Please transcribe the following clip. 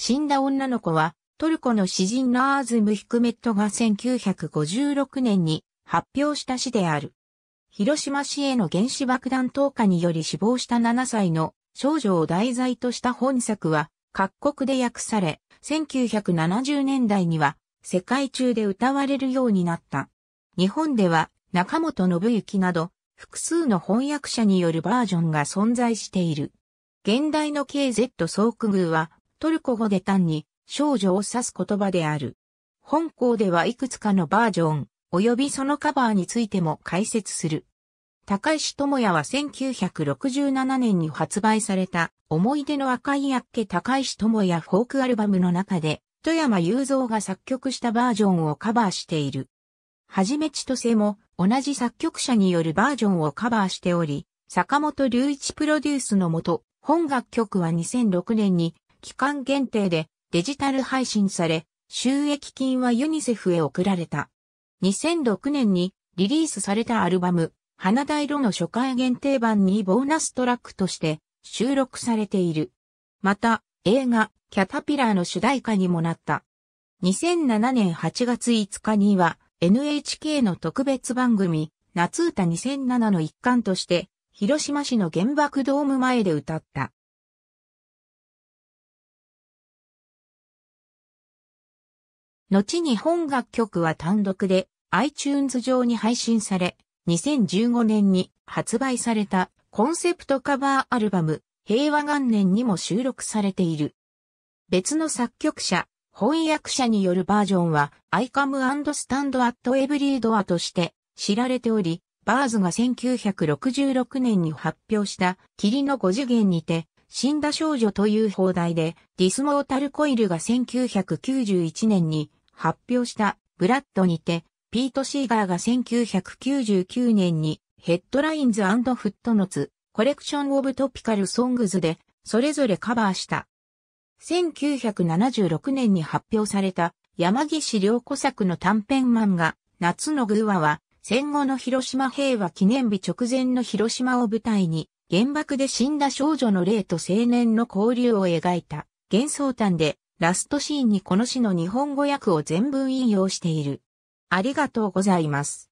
死んだ女の子は、トルコの詩人ナーズム・ヒクメットが1956年に発表した詩である。広島市への原子爆弾投下により死亡した7歳の少女を題材とした本作は各国で訳され、1970年代には世界中で歌われるようになった。日本では中本信之など複数の翻訳者によるバージョンが存在している。現代の KZ 総区宮はトルコ語で単に少女を指す言葉である。本校ではいくつかのバージョン、及びそのカバーについても解説する。高石智也は1967年に発売された思い出の赤いやっけ高石智也フォークアルバムの中で富山雄三が作曲したバージョンをカバーしている。はじめ千歳も同じ作曲者によるバージョンをカバーしており、坂本隆一プロデュースのもと、本楽曲は2006年に期間限定でデジタル配信され、収益金はユニセフへ送られた。2006年にリリースされたアルバム、花大色の初回限定版にボーナストラックとして収録されている。また、映画、キャタピラーの主題歌にもなった。2007年8月5日には NHK の特別番組、夏歌2007の一環として、広島市の原爆ドーム前で歌った。後に本楽曲は単独で iTunes 上に配信され、2015年に発売されたコンセプトカバーアルバム平和元年にも収録されている。別の作曲者、翻訳者によるバージョンは I come and stand at every door として知られており、バーズが1966年に発表した霧の5次元にて死んだ少女という放題でディスモータルコイルが1991年に発表したブラッドにて、ピート・シーガーが1999年にヘッドラインズフットノツ、コレクション・オブ・トピカル・ソングズでそれぞれカバーした。1976年に発表された山岸良子作の短編漫画、夏の偶話は、戦後の広島平和記念日直前の広島を舞台に、原爆で死んだ少女の霊と青年の交流を描いた幻想端で、ラストシーンにこの詩の日本語訳を全文引用している。ありがとうございます。